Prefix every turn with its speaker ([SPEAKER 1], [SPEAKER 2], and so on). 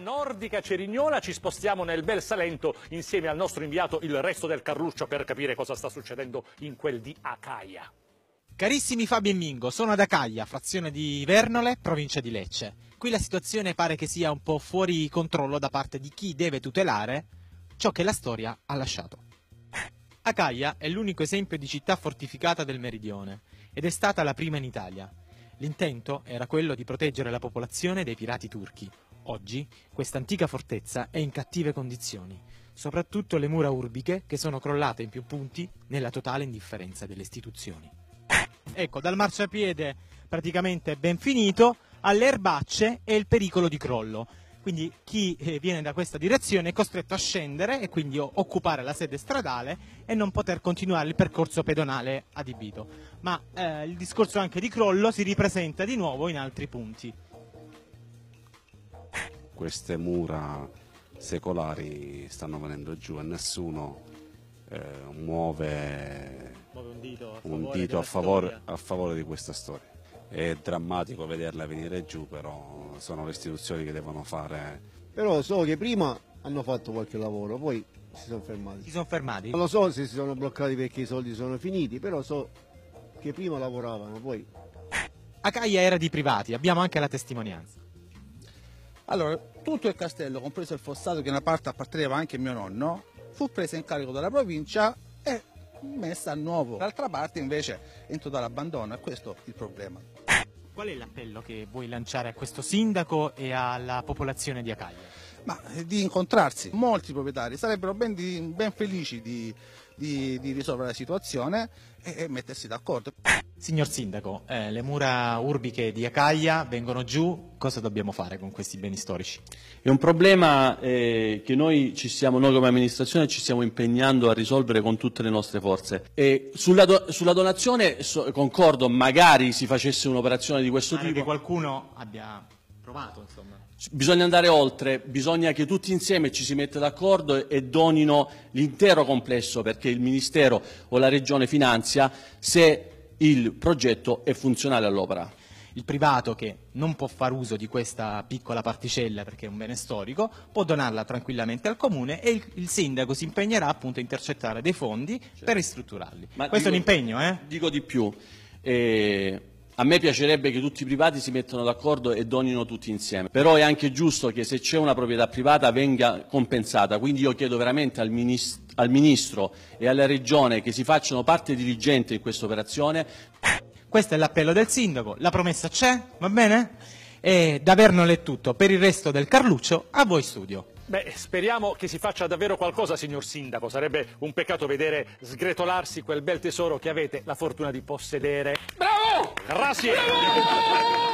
[SPEAKER 1] nordica cerignola ci spostiamo nel bel Salento insieme al nostro inviato il resto del Carluccio per capire cosa sta succedendo in quel di Acaia. Carissimi Fabio e Mingo, sono ad Acaia, frazione di Vernole, provincia di Lecce. Qui la situazione pare che sia un po' fuori controllo da parte di chi deve tutelare ciò che la storia ha lasciato. Acaia è l'unico esempio di città fortificata del meridione ed è stata la prima in Italia. L'intento era quello di proteggere la popolazione dai pirati turchi, Oggi questa antica fortezza è in cattive condizioni, soprattutto le mura urbiche che sono crollate in più punti nella totale indifferenza delle istituzioni. Ecco, dal marciapiede praticamente ben finito alle erbacce e il pericolo di crollo. Quindi chi eh, viene da questa direzione è costretto a scendere e quindi occupare la sede stradale e non poter continuare il percorso pedonale adibito. Ma eh, il discorso anche di crollo si ripresenta di nuovo in altri punti
[SPEAKER 2] queste mura secolari stanno venendo giù e nessuno eh, muove, muove, un dito, a, un favore, dito a, favore, a favore di questa storia. È drammatico vederla venire giù, però sono le istituzioni che devono fare. Però so che prima hanno fatto qualche lavoro, poi si sono fermati. Si sono fermati? Non lo so se si sono bloccati perché i soldi sono finiti, però so che prima lavoravano, poi...
[SPEAKER 1] Caia era di privati, abbiamo anche la testimonianza. Allora, tutto il castello, compreso il fossato che in una parte apparteneva anche a mio nonno, fu preso in carico dalla provincia e messa a nuovo. D'altra parte invece è dall'abbandono e questo è il problema. Qual è l'appello che vuoi lanciare a questo sindaco e alla popolazione di Acaglia? ma eh, di incontrarsi. Molti proprietari sarebbero ben, di, ben felici di, di, di, risolvere la situazione e, e mettersi d'accordo. Signor Sindaco, eh, le mura urbiche di Acaglia vengono giù, cosa dobbiamo fare con questi beni storici?
[SPEAKER 2] È un problema eh, che noi, siamo, noi, come amministrazione ci stiamo impegnando a risolvere con tutte le nostre forze. Sulla, do, sulla, donazione so, concordo, magari si facesse un'operazione di questo Pare tipo. che
[SPEAKER 1] qualcuno abbia provato. Insomma.
[SPEAKER 2] Bisogna andare oltre, bisogna che tutti insieme ci si metta d'accordo e donino l'intero complesso perché il Ministero o la Regione finanzia se il progetto è funzionale all'opera.
[SPEAKER 1] Il privato che non può far uso di questa piccola particella perché è un bene storico può donarla tranquillamente al comune e il, il sindaco si impegnerà appunto a intercettare dei fondi certo. per ristrutturarli. Ma Questo dico, è
[SPEAKER 2] un impegno, eh? Dico di più. Eh, a me piacerebbe che tutti i privati si mettano d'accordo e donino tutti insieme, però è anche giusto che se c'è una proprietà privata venga compensata, quindi io chiedo veramente al, minist al Ministro e alla Regione che si facciano parte dirigente in questa operazione. Questo è l'appello del Sindaco, la promessa c'è, va bene? E da Vernon è tutto, per il resto del Carluccio
[SPEAKER 1] a voi studio. Beh, speriamo che si faccia davvero qualcosa, signor Sindaco. Sarebbe un peccato
[SPEAKER 2] vedere sgretolarsi quel bel tesoro che avete la fortuna di possedere. Bravo! Grazie! Bravo!